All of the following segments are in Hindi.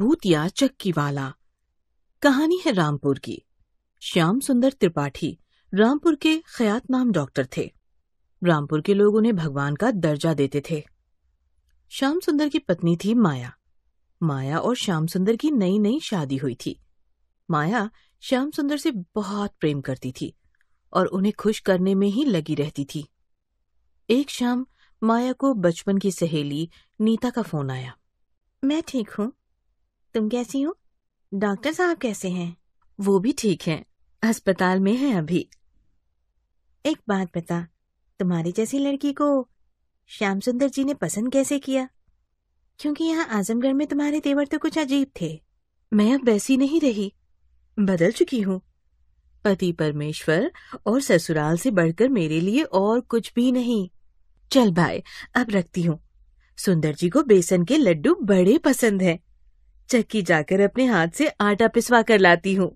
भूतिया चक्की वाला कहानी है रामपुर की श्याम सुंदर त्रिपाठी रामपुर के खयातनाम डॉक्टर थे रामपुर के लोग उन्हें भगवान का दर्जा देते थे श्याम सुंदर की पत्नी थी माया माया और श्याम सुंदर की नई नई शादी हुई थी माया श्याम सुंदर से बहुत प्रेम करती थी और उन्हें खुश करने में ही लगी रहती थी एक शाम माया को बचपन की सहेली नीता का फोन आया मैं ठीक हूँ तुम कैसी हो डॉक्टर साहब कैसे हैं वो भी ठीक हैं अस्पताल में हैं अभी एक बात बता तुम्हारी जैसी लड़की को श्याम सुंदर जी ने पसंद कैसे किया क्योंकि यहाँ आजमगढ़ में तुम्हारे तेवर तो कुछ अजीब थे मैं अब वैसी नहीं रही बदल चुकी हूँ पति परमेश्वर और ससुराल से बढ़कर मेरे लिए और कुछ भी नहीं चल भाई अब रखती हूँ सुंदर जी को बेसन के लड्डू बड़े पसंद हैं चक्की जाकर अपने हाथ से आटा पिसवा कर लाती हूँ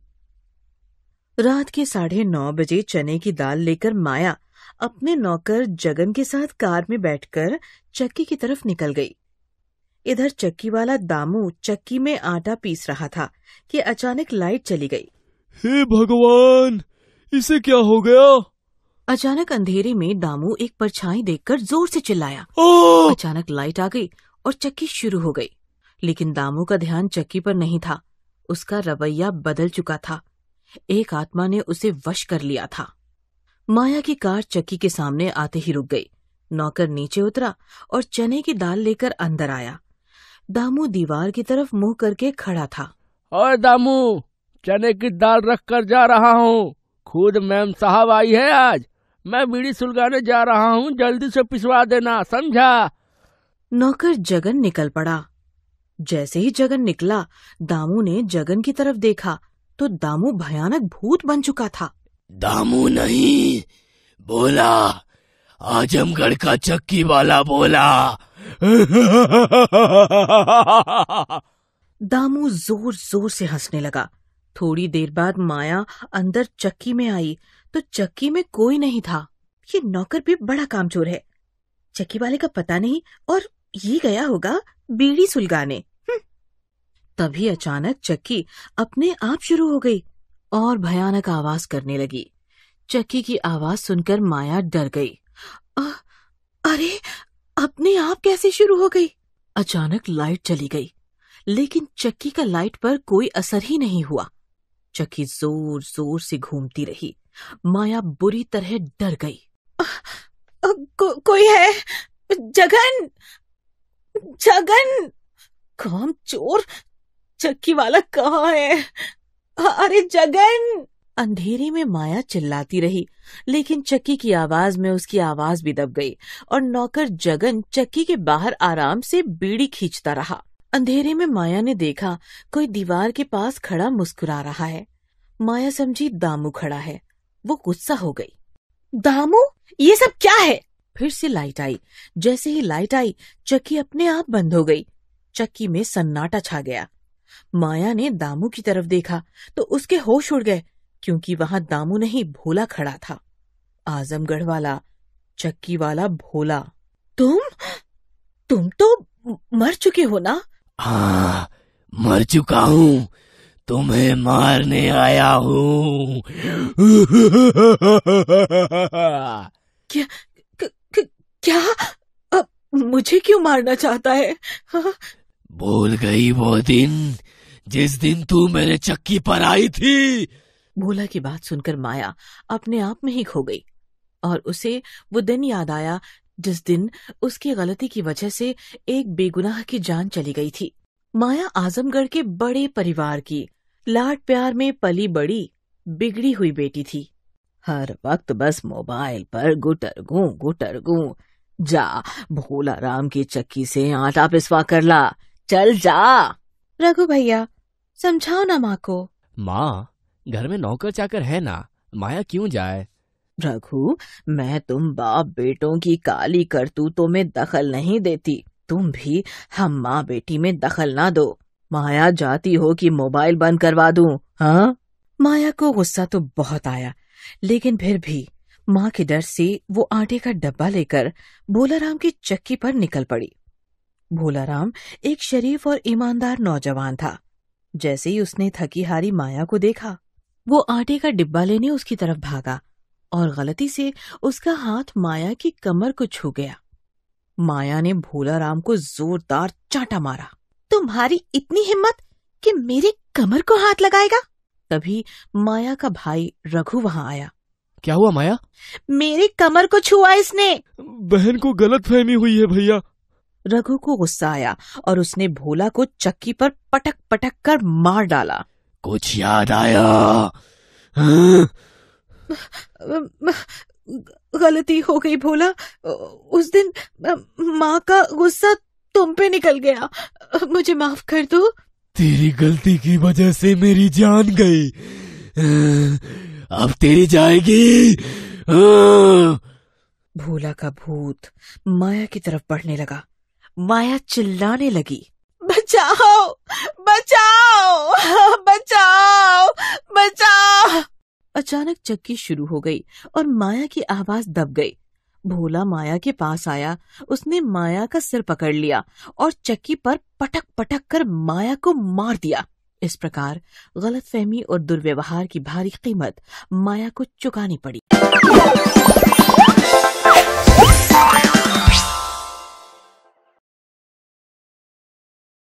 रात के साढ़े नौ बजे चने की दाल लेकर माया अपने नौकर जगन के साथ कार में बैठकर चक्की की तरफ निकल गई इधर चक्की वाला दामू चक्की में आटा पीस रहा था कि अचानक लाइट चली गई हे भगवान इसे क्या हो गया अचानक अंधेरे में दामू एक परछाई देखकर जोर से चिल्लाया अचानक लाइट आ गई और चक्की शुरू हो गई लेकिन दामू का ध्यान चक्की पर नहीं था उसका रवैया बदल चुका था एक आत्मा ने उसे वश कर लिया था माया की कार चक्की के सामने आते ही रुक गई नौकर नीचे उतरा और चने की दाल लेकर अंदर आया दामू दीवार की तरफ मुंह करके खड़ा था और दामू चने की दाल रख कर जा रहा हूँ खुद मैम साहब आई है आज मैं बीड़ी सुलगाने जा रहा हूँ जल्दी से पिसवा देना समझा नौकर जगन निकल पड़ा जैसे ही जगन निकला दामू ने जगन की तरफ देखा तो दामू भयानक भूत बन चुका था दामू नहीं बोला आजमगढ़ का चक्की वाला बोला दामू जोर जोर से हंसने लगा थोड़ी देर बाद माया अंदर चक्की में आई तो चक्की में कोई नहीं था ये नौकर भी बड़ा कामचोर है चक्की वाले का पता नहीं और ये गया होगा बीड़ी सुलगाने तभी अचानक चक्की अपने आप शुरू हो गई और भयानक आवाज करने लगी चक्की की आवाज सुनकर माया डर गई आ, अरे अपने आप कैसे शुरू हो गई अचानक लाइट चली गई लेकिन चक्की का लाइट पर कोई असर ही नहीं हुआ चक्की जोर जोर से घूमती रही माया बुरी तरह डर गई को, कोई है जगन जगन कौन चोर चक्की वाला कहाँ है अरे जगन अंधेरे में माया चिल्लाती रही लेकिन चक्की की आवाज में उसकी आवाज भी दब गई और नौकर जगन चक्की के बाहर आराम से बीड़ी खींचता रहा अंधेरे में माया ने देखा कोई दीवार के पास खड़ा मुस्कुरा रहा है माया समझी दामू खड़ा है वो गुस्सा हो गई दामू ये सब क्या है फिर से लाइट आई जैसे ही लाइट आई चक्की अपने आप बंद हो गई चक्की में सन्नाटा छा गया माया ने दामू की तरफ देखा तो उसके होश उड़ गए क्योंकि वहां दामू नहीं भोला खड़ा था आजमगढ़ वाला चक्की वाला भोला तुम तुम तो मर चुके हो ना आ, हाँ, मर चुका हूँ तुम्हें मारने आया हूँ क्या क, क, क्या अब मुझे क्यों मारना चाहता है हा? भूल गई वो दिन जिस दिन तू मेरे चक्की पर आई थी भोला की बात सुनकर माया अपने आप में ही खो गई और उसे वो दिन याद आया जिस दिन उसकी गलती की वजह से एक बेगुनाह की जान चली गई थी माया आजमगढ़ के बड़े परिवार की लाड प्यार में पली बड़ी बिगड़ी हुई बेटी थी हर वक्त बस मोबाइल पर गुटर गू गुटर गू जा भोला राम की चक्की से आटा पिसवा कर ला चल जा रघु भैया समझाओ ना माँ को माँ घर में नौकर चाकर है ना माया क्यों जाए रघु मैं तुम बाप बेटों की काली करतूतों में दखल नहीं देती तुम भी हम माँ बेटी में दखल ना दो माया जाती हो कि मोबाइल बंद करवा दू हाँ माया को गुस्सा तो बहुत आया लेकिन फिर भी माँ के डर से वो आटे का डब्बा लेकर भोलाराम की चक्की पर निकल पड़ी भोलाराम एक शरीफ और ईमानदार नौजवान था जैसे ही उसने थकी हारी माया को देखा वो आटे का डिब्बा लेने उसकी तरफ भागा और गलती से उसका हाथ माया की कमर को छू गया माया ने भोला राम को जोरदार चाटा मारा तुम्हारी इतनी हिम्मत कि मेरे कमर को हाथ लगाएगा तभी माया का भाई रघु वहाँ आया क्या हुआ माया मेरी कमर को छुआ इसने बहन को गलत फहमी हुई है भैया रघु को गुस्सा आया और उसने भोला को चक्की पर पटक पटक कर मार डाला कुछ याद आया गलती हो गई भोला उस दिन माँ का गुस्सा तुम पे निकल गया मुझे माफ कर दो तेरी गलती की वजह से मेरी जान गई अब तेरी जाएगी भोला का भूत माया की तरफ बढ़ने लगा माया चिल्लाने लगी बचाओ बचाओ बचाओ बचाओ अचानक चक्की शुरू हो गई और माया की आवाज दब गई भोला माया के पास आया उसने माया का सिर पकड़ लिया और चक्की पर पटक पटक कर माया को मार दिया इस प्रकार गलतफहमी और दुर्व्यवहार की भारी कीमत माया को चुकानी पड़ी